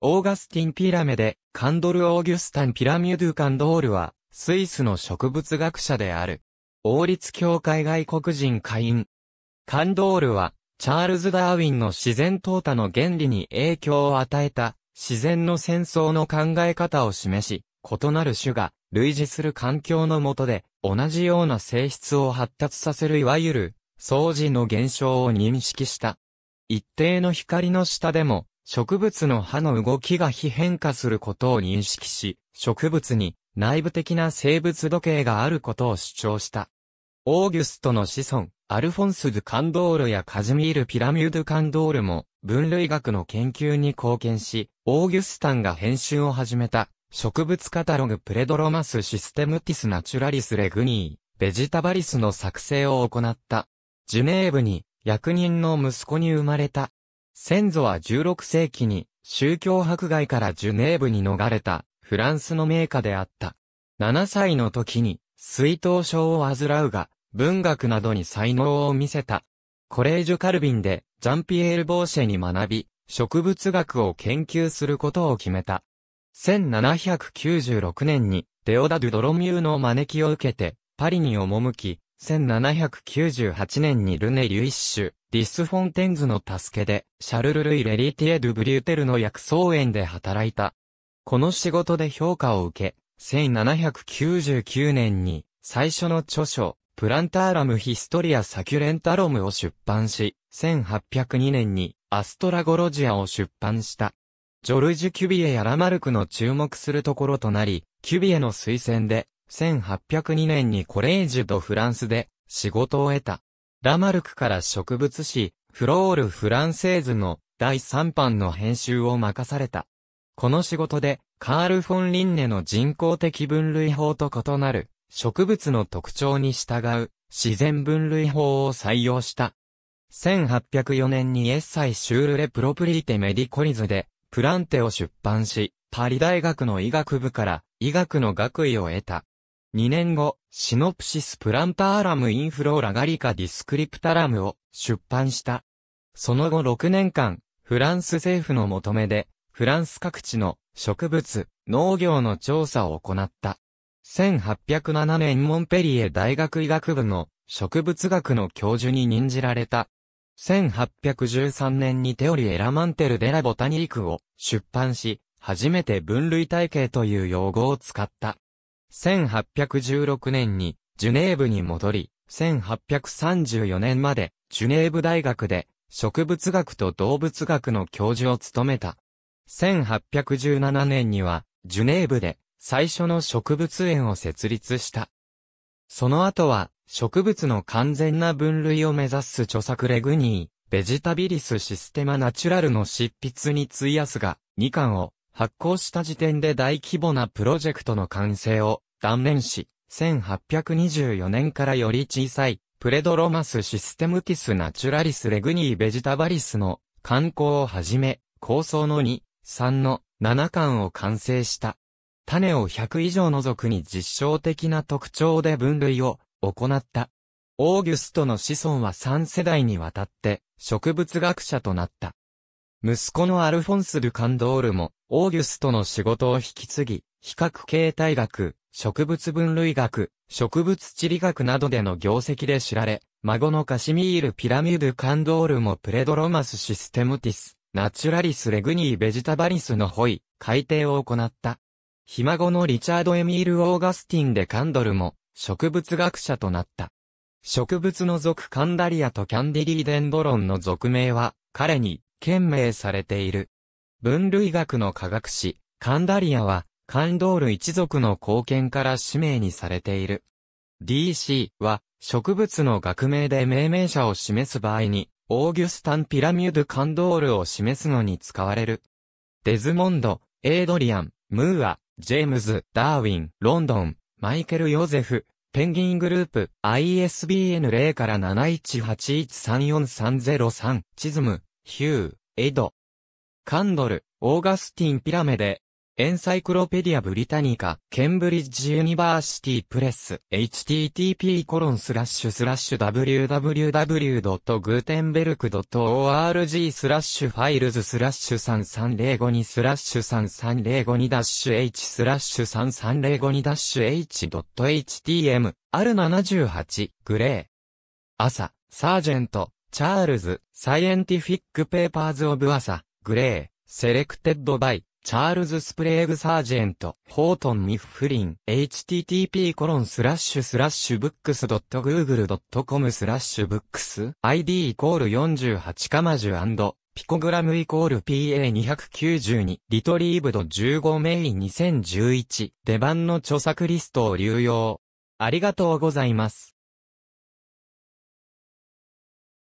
オーガスティン・ピラメで、カンドル・オーギュスタン・ピラミュドゥ・カンドールは、スイスの植物学者である。王立協会外国人会員。カンドールは、チャールズ・ダーウィンの自然淘汰の原理に影響を与えた、自然の戦争の考え方を示し、異なる種が、類似する環境の下で、同じような性質を発達させるいわゆる、相似の現象を認識した。一定の光の下でも、植物の葉の動きが非変化することを認識し、植物に内部的な生物時計があることを主張した。オーギュストの子孫、アルフォンス・ドゥ・カンドールやカジミール・ピラミュード・カンドールも分類学の研究に貢献し、オーギュスタンが編集を始めた植物カタログプレドロマスシステムティスナチュラリスレグニー、ベジタバリスの作成を行った。ジュネーブに役人の息子に生まれた先祖は16世紀に宗教迫害からジュネーブに逃れたフランスの名家であった。7歳の時に水頭症を患うが文学などに才能を見せた。コレージュカルビンでジャンピエール・ボーシェに学び植物学を研究することを決めた。1796年にデオダ・ドゥ・ドロミューの招きを受けてパリに赴き、1798年にルネ・リュイッシュ、ディスフォンテンズの助けで、シャルル・ルイ・レリティエ・ドゥ・ブリューテルの薬草園で働いた。この仕事で評価を受け、1799年に、最初の著書、プランターラム・ヒストリア・サキュレンタロムを出版し、1802年に、アストラゴロジアを出版した。ジョルジュ・キュビエやラマルクの注目するところとなり、キュビエの推薦で、1802年にコレージュ・ド・フランスで仕事を得た。ラマルクから植物誌、フロール・フランセーズの第3版の編集を任された。この仕事で、カール・フォン・リンネの人工的分類法と異なる、植物の特徴に従う、自然分類法を採用した。1804年にエッサイ・シュール・レ・プロプリテ・メディコリズで、プランテを出版し、パリ大学の医学部から医学の学位を得た。2年後、シノプシスプランターラムインフローラガリカディスクリプタラムを出版した。その後6年間、フランス政府の求めで、フランス各地の植物、農業の調査を行った。1807年モンペリエ大学医学部の植物学の教授に任じられた。1813年にテオリエラマンテルデラボタニークを出版し、初めて分類体系という用語を使った。1816年にジュネーブに戻り、1834年までジュネーブ大学で植物学と動物学の教授を務めた。1817年にはジュネーブで最初の植物園を設立した。その後は植物の完全な分類を目指す著作レグニー、ベジタビリスシステマナチュラルの執筆に費やすが、2巻を発行した時点で大規模なプロジェクトの完成を断念し、1824年からより小さい、プレドロマスシステムティスナチュラリスレグニーベジタバリスの観光をはじめ、構想の2、3の7巻を完成した。種を100以上の属に実証的な特徴で分類を行った。オーギュストの子孫は3世代にわたって植物学者となった。息子のアルフォンス・ドカンドールも、オーギュストの仕事を引き継ぎ、比較形態学、植物分類学、植物地理学などでの業績で知られ、孫のカシミール・ピラミュド・カンドールもプレドロマス・システムティス、ナチュラリス・レグニー・ベジタバリスのホイ、改定を行った。ひ孫のリチャード・エミール・オーガスティン・デ・カンドルも、植物学者となった。植物の属カンダリアとキャンディリー・デンドロンの属名は、彼に検名されている。分類学の科学史、カンダリアは、カンドール一族の貢献から使命にされている。DC は、植物の学名で命名者を示す場合に、オーギュスタン・ピラミュード・カンドールを示すのに使われる。デズモンド、エイドリアン、ムーア、ジェームズ、ダーウィン、ロンドン、マイケル・ヨゼフ、ペンギングループ、ISBN0 から71813430 3チズム、ヒュー、エド。カンドル、オーガスティン・ピラメデ。エンサイクロペディア・ブリタニカ、ケンブリッジ・ユニバーシティ・プレス、http コロンスラッシュスラッシュ www.gutenberg.org スラッシュファイルズスラッシュ33052スラッシュ3305ダッシュ h スラッシュ3305ダッシュ h.htm、R78、グレー。朝、サージェント。チャールズ、サイエンティフィック・ペーパーズ・オブ・アサ、グレー、セレクテッド・バイ、チャールズ・スプレーグ・サージェント、ホートン・ミフ・フリン、http コロンスラッシュスラッシュブックス .google.com スラッシュブックス ID イコール48カマジュピコグラムイコール PA292 リトリーブド15メイン2011出番の著作リストを流用ありがとうございます。